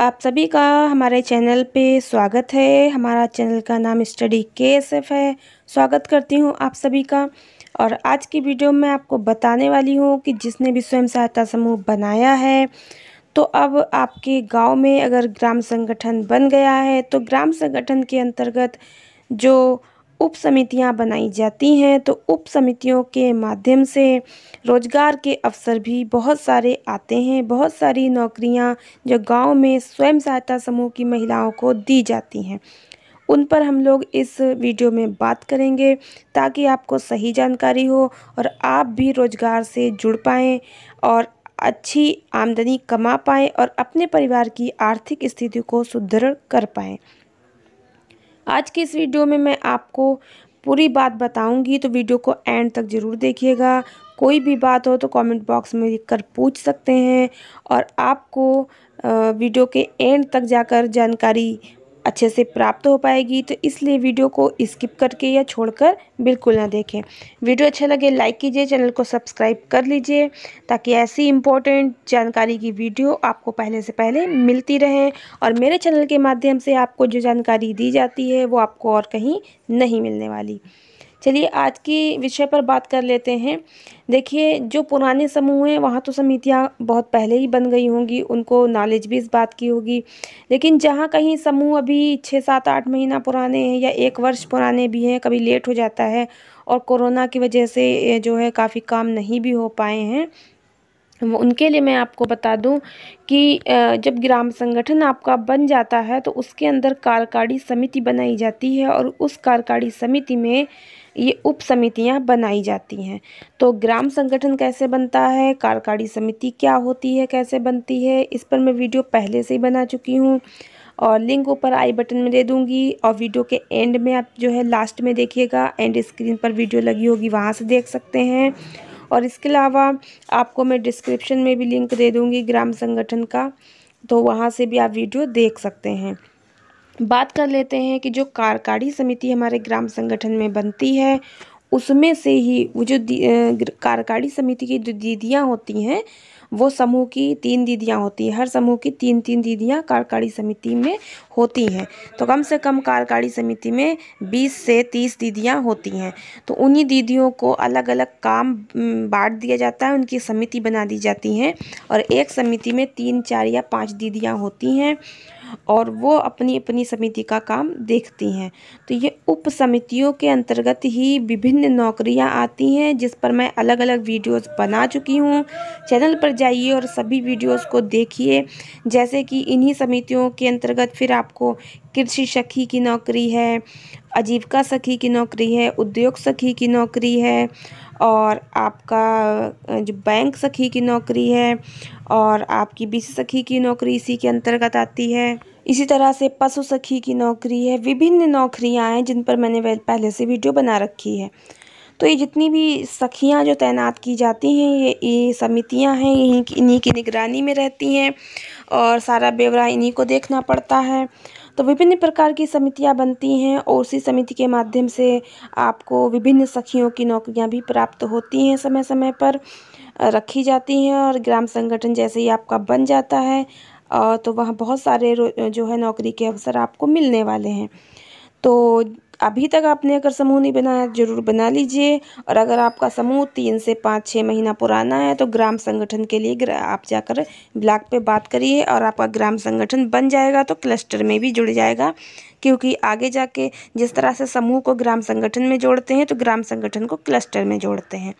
आप सभी का हमारे चैनल पे स्वागत है हमारा चैनल का नाम स्टडी के एस एफ है स्वागत करती हूँ आप सभी का और आज की वीडियो में आपको बताने वाली हूँ कि जिसने भी स्वयं सहायता समूह बनाया है तो अब आपके गांव में अगर ग्राम संगठन बन गया है तो ग्राम संगठन के अंतर्गत जो उप समितियाँ बनाई जाती हैं तो उप समितियों के माध्यम से रोज़गार के अवसर भी बहुत सारे आते हैं बहुत सारी नौकरियाँ जो गांव में स्वयं सहायता समूह की महिलाओं को दी जाती हैं उन पर हम लोग इस वीडियो में बात करेंगे ताकि आपको सही जानकारी हो और आप भी रोज़गार से जुड़ पाएँ और अच्छी आमदनी कमा पाएँ और अपने परिवार की आर्थिक स्थिति को सुदृढ़ कर पाएँ आज के इस वीडियो में मैं आपको पूरी बात बताऊंगी तो वीडियो को एंड तक ज़रूर देखिएगा कोई भी बात हो तो कमेंट बॉक्स में लिख कर पूछ सकते हैं और आपको वीडियो के एंड तक जाकर जानकारी अच्छे से प्राप्त हो पाएगी तो इसलिए वीडियो को स्किप करके या छोड़कर बिल्कुल ना देखें वीडियो अच्छा लगे लाइक कीजिए चैनल को सब्सक्राइब कर लीजिए ताकि ऐसी इम्पोर्टेंट जानकारी की वीडियो आपको पहले से पहले मिलती रहे और मेरे चैनल के माध्यम से आपको जो जानकारी दी जाती है वो आपको और कहीं नहीं मिलने वाली चलिए आज की विषय पर बात कर लेते हैं देखिए जो पुराने समूह हैं वहाँ तो समितियाँ बहुत पहले ही बन गई होंगी उनको नॉलेज भी इस बात की होगी लेकिन जहाँ कहीं समूह अभी छः सात आठ महीना पुराने हैं या एक वर्ष पुराने भी हैं कभी लेट हो जाता है और कोरोना की वजह से जो है काफ़ी काम नहीं भी हो पाए हैं उनके लिए मैं आपको बता दूं कि जब ग्राम संगठन आपका बन जाता है तो उसके अंदर कार्यकारी समिति बनाई जाती है और उस कार्यकारी समिति में ये उप समितियाँ बनाई जाती हैं तो ग्राम संगठन कैसे बनता है कार्यकारी समिति क्या होती है कैसे बनती है इस पर मैं वीडियो पहले से ही बना चुकी हूँ और लिंक ऊपर आई बटन में दे दूँगी और वीडियो के एंड में आप जो है लास्ट में देखिएगा एंड स्क्रीन पर वीडियो लगी होगी वहाँ से देख सकते हैं और इसके अलावा आपको मैं डिस्क्रिप्शन में भी लिंक दे दूँगी ग्राम संगठन का तो वहाँ से भी आप वीडियो देख सकते हैं बात कर लेते हैं कि जो कार्यकारी समिति हमारे ग्राम संगठन में बनती है उसमें से ही वो जो कार्यकारी समिति की जो दीदियाँ होती हैं वो समूह की तीन दीदियाँ होती हैं हर समूह की तीन तीन दीदियाँ कार्यकारी समिति में होती हैं तो कम से कम कार्यकारी समिति में बीस से तीस दीदियाँ होती हैं तो उन्हीं दीदियों को अलग अलग काम बांट दिया जाता है उनकी समिति बना दी जाती हैं और एक समिति में तीन चार या पाँच दीदियाँ होती हैं और वो अपनी अपनी समिति का काम देखती हैं तो ये उप समितियों के अंतर्गत ही विभिन्न नौकरियां आती हैं जिस पर मैं अलग अलग वीडियोस बना चुकी हूँ चैनल पर जाइए और सभी वीडियोस को देखिए जैसे कि इन्हीं समितियों के अंतर्गत फिर आपको कृषि सखी की नौकरी है आजीविका सखी की नौकरी है उद्योग सखी की नौकरी है और आपका जो बैंक सखी की नौकरी है और आपकी बीसी सखी की नौकरी इसी के अंतर्गत आती है इसी तरह से पशु सखी की नौकरी है विभिन्न नौकरियां हैं जिन पर मैंने पहले से वीडियो बना रखी है तो ये जितनी भी सखियां जो तैनात की जाती हैं ये ये समितियां हैं यहीं इन्हीं की निगरानी में रहती हैं और सारा ब्यौरा इन्हीं को देखना पड़ता है तो विभिन्न प्रकार की समितियाँ बनती हैं और उसी समिति के माध्यम से आपको विभिन्न सखियों की नौकरियाँ भी प्राप्त होती हैं समय समय पर रखी जाती हैं और ग्राम संगठन जैसे ही आपका बन जाता है तो वहाँ बहुत सारे जो है नौकरी के अवसर आपको मिलने वाले हैं तो अभी तक आपने अगर समूह नहीं बनाया जरूर बना लीजिए और अगर आपका समूह तीन से पाँच छः महीना पुराना है तो ग्राम संगठन के लिए आप जाकर ब्लॉक पे बात करिए और आपका ग्राम संगठन बन जाएगा तो क्लस्टर में भी जुड़ जाएगा क्योंकि आगे जाके जिस तरह से समूह को ग्राम संगठन में जोड़ते हैं तो ग्राम संगठन को क्लस्टर में जोड़ते हैं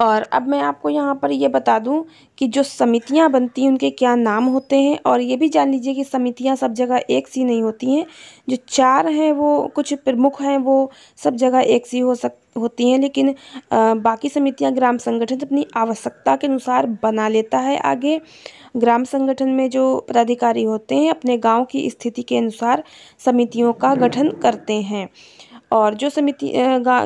और अब मैं आपको यहाँ पर ये बता दूँ कि जो समितियाँ बनती हैं उनके क्या नाम होते हैं और ये भी जान लीजिए कि समितियाँ सब जगह एक सी नहीं होती हैं जो चार हैं वो कुछ प्रमुख हैं वो सब जगह एक सी हो सक होती हैं लेकिन आ, बाकी समितियाँ ग्राम संगठन अपनी आवश्यकता के अनुसार बना लेता है आगे ग्राम संगठन में जो पदाधिकारी होते हैं अपने गाँव की स्थिति के अनुसार समितियों का गठन करते हैं और जो समिति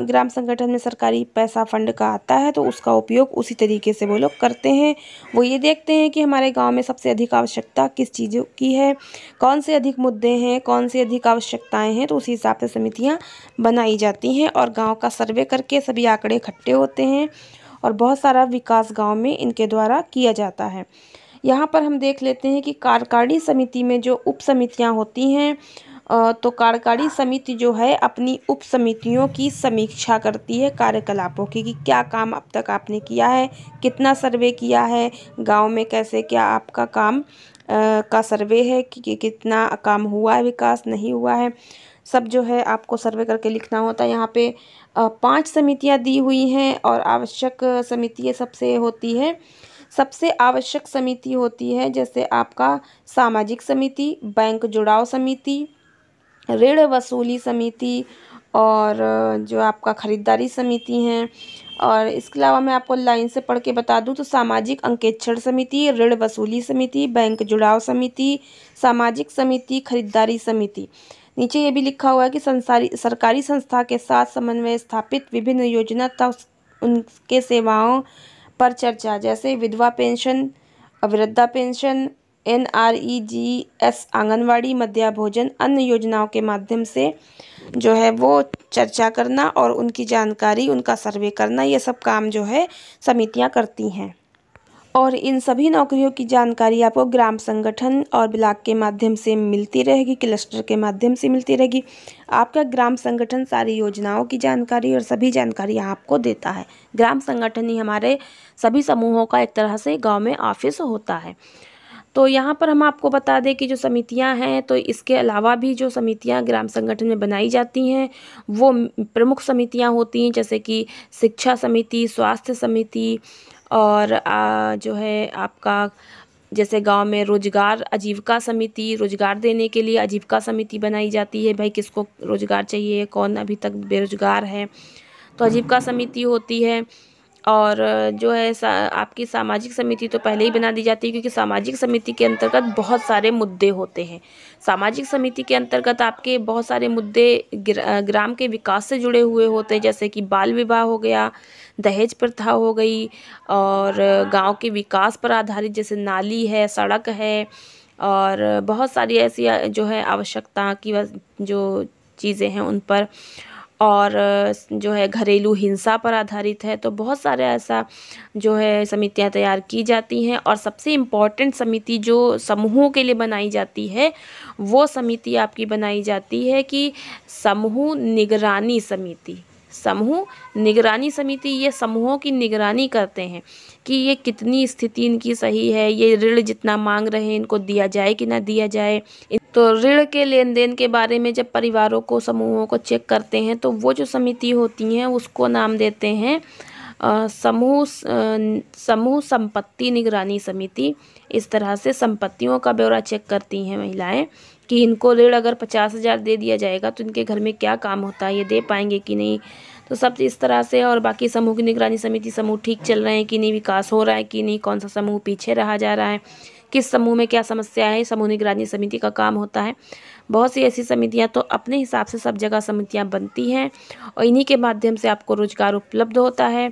ग्राम संगठन में सरकारी पैसा फंड का आता है तो उसका उपयोग उसी तरीके से वो लोग करते हैं वो ये देखते हैं कि हमारे गांव में सबसे अधिक आवश्यकता किस चीज़ों की है कौन से अधिक मुद्दे हैं कौन से अधिक आवश्यकताएं हैं तो उसी हिसाब से समितियाँ बनाई जाती हैं और गाँव का सर्वे करके सभी आंकड़े इकट्ठे होते हैं और बहुत सारा विकास गाँव में इनके द्वारा किया जाता है यहाँ पर हम देख लेते हैं कि कार्यकारी समिति में जो उप समितियाँ होती हैं तो कार्यकारी समिति जो है अपनी उप समितियों की समीक्षा करती है कार्यकलापों की कि क्या काम अब तक आपने किया है कितना सर्वे किया है गांव में कैसे क्या आपका काम का सर्वे है कि, कि कितना काम हुआ है विकास नहीं हुआ है सब जो है आपको सर्वे करके लिखना होता है यहाँ पे पांच समितियाँ दी हुई हैं और आवश्यक समिति सबसे होती है सबसे आवश्यक समिति होती है जैसे आपका सामाजिक समिति बैंक जुड़ाव समिति ऋण वसूली समिति और जो आपका ख़रीदारी समिति हैं और इसके अलावा मैं आपको लाइन से पढ़ के बता दूं तो सामाजिक अंकेक्षण समिति ऋण वसूली समिति बैंक जुड़ाव समिति सामाजिक समिति खरीदारी समिति नीचे ये भी लिखा हुआ है कि संसारी सरकारी संस्था के साथ समन्वय स्थापित विभिन्न योजना तथा उनके सेवाओं पर चर्चा जैसे विधवा पेंशन वृद्धा pension N R E G S anganwadi मध्या भोजन अन्य योजनाओं के माध्यम से जो है वो चर्चा करना और उनकी जानकारी उनका सर्वे करना ये सब काम जो है समितियाँ करती हैं और इन सभी नौकरियों की जानकारी आपको ग्राम संगठन और ब्लाक के माध्यम से मिलती रहेगी क्लस्टर के माध्यम से मिलती रहेगी आपका ग्राम संगठन सारी योजनाओं की जानकारी और सभी जानकारी आपको देता है ग्राम संगठन ही हमारे सभी समूहों का एक तरह से गांव में ऑफिस होता है तो यहाँ पर हम आपको बता दें कि जो समितियाँ हैं तो इसके अलावा भी जो समितियाँ ग्राम संगठन में बनाई जाती हैं वो प्रमुख समितियाँ होती हैं जैसे कि शिक्षा समिति स्वास्थ्य समिति और आ, जो है आपका जैसे गांव में रोजगार आजीविका समिति रोजगार देने के लिए आजीविका समिति बनाई जाती है भाई किसको रोजगार चाहिए कौन अभी तक बेरोजगार है तो आजीविका समिति होती है और जो है सा, आपकी सामाजिक समिति तो पहले ही बना दी जाती है क्योंकि सामाजिक समिति के अंतर्गत बहुत सारे मुद्दे होते हैं सामाजिक समिति के अंतर्गत आपके बहुत सारे मुद्दे ग्राम के विकास से जुड़े हुए होते हैं जैसे कि बाल विवाह हो गया दहेज प्रथा हो गई और गांव के विकास पर आधारित जैसे नाली है सड़क है और बहुत सारी ऐसी जो है आवश्यकता की जो चीज़ें हैं उन पर और जो है घरेलू हिंसा पर आधारित है तो बहुत सारे ऐसा जो है समितियाँ तैयार की जाती हैं और सबसे इम्पॉर्टेंट समिति जो समूहों के लिए बनाई जाती है वो समिति आपकी बनाई जाती है कि समूह निगरानी समिति समूह निगरानी समिति ये समूहों की निगरानी करते हैं कि ये कितनी स्थिति इनकी सही है ये ऋण जितना मांग रहे हैं इनको दिया जाए कि ना दिया जाए तो ऋण के लेन देन के बारे में जब परिवारों को समूहों को चेक करते हैं तो वो जो समिति होती हैं उसको नाम देते हैं समूह समूह संपत्ति निगरानी समिति इस तरह से संपत्तियों का ब्यौरा चेक करती हैं महिलाएं कि इनको ऋण अगर पचास हज़ार दे दिया जाएगा तो इनके घर में क्या काम होता है ये दे पाएंगे कि नहीं तो सब इस तरह से और बाकी समूह की निगरानी समिति समूह ठीक चल रहे हैं कि नहीं विकास हो रहा है कि नहीं कौन सा समूह पीछे रहा जा रहा है किस समूह में क्या समस्या है समूह निगरानी समिति का काम होता है बहुत सी ऐसी समितियाँ तो अपने हिसाब से सब जगह समितियाँ बनती हैं और इन्हीं के माध्यम से आपको रोज़गार उपलब्ध होता है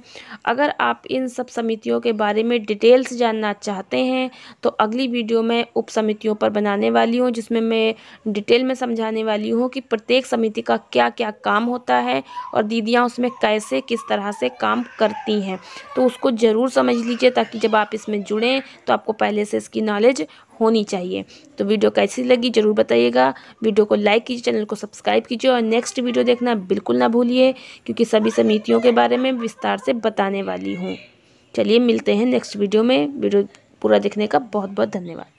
अगर आप इन सब समितियों के बारे में डिटेल्स जानना चाहते हैं तो अगली वीडियो में उप समितियों पर बनाने वाली हूँ जिसमें मैं डिटेल में समझाने वाली हूँ कि प्रत्येक समिति का क्या क्या काम होता है और दीदियाँ उसमें कैसे किस तरह से काम करती हैं तो उसको ज़रूर समझ लीजिए ताकि जब आप इसमें जुड़ें तो आपको पहले से इसकी नॉलेज होनी चाहिए तो वीडियो कैसी लगी ज़रूर बताइएगा वीडियो को लाइक कीजिए चैनल को सब्सक्राइब कीजिए और नेक्स्ट वीडियो देखना बिल्कुल ना भूलिए क्योंकि सभी समितियों के बारे में विस्तार से बताने वाली हूँ चलिए मिलते हैं नेक्स्ट वीडियो में वीडियो पूरा देखने का बहुत बहुत धन्यवाद